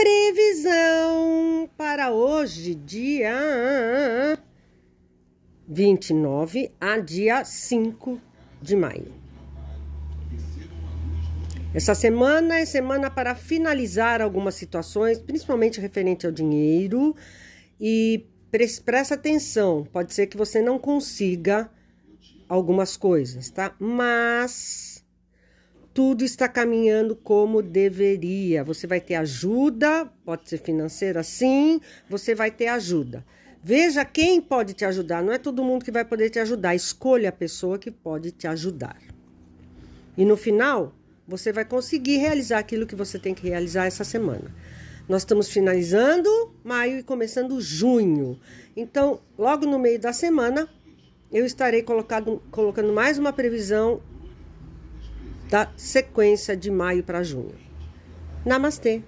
Previsão para hoje, dia 29 a dia 5 de maio. Essa semana é semana para finalizar algumas situações, principalmente referente ao dinheiro, e presta atenção, pode ser que você não consiga algumas coisas, tá? Mas tudo está caminhando como deveria. Você vai ter ajuda, pode ser financeira, sim, você vai ter ajuda. Veja quem pode te ajudar, não é todo mundo que vai poder te ajudar. Escolha a pessoa que pode te ajudar. E no final, você vai conseguir realizar aquilo que você tem que realizar essa semana. Nós estamos finalizando maio e começando junho. Então, logo no meio da semana, eu estarei colocado, colocando mais uma previsão da sequência de maio para junho. Namastê!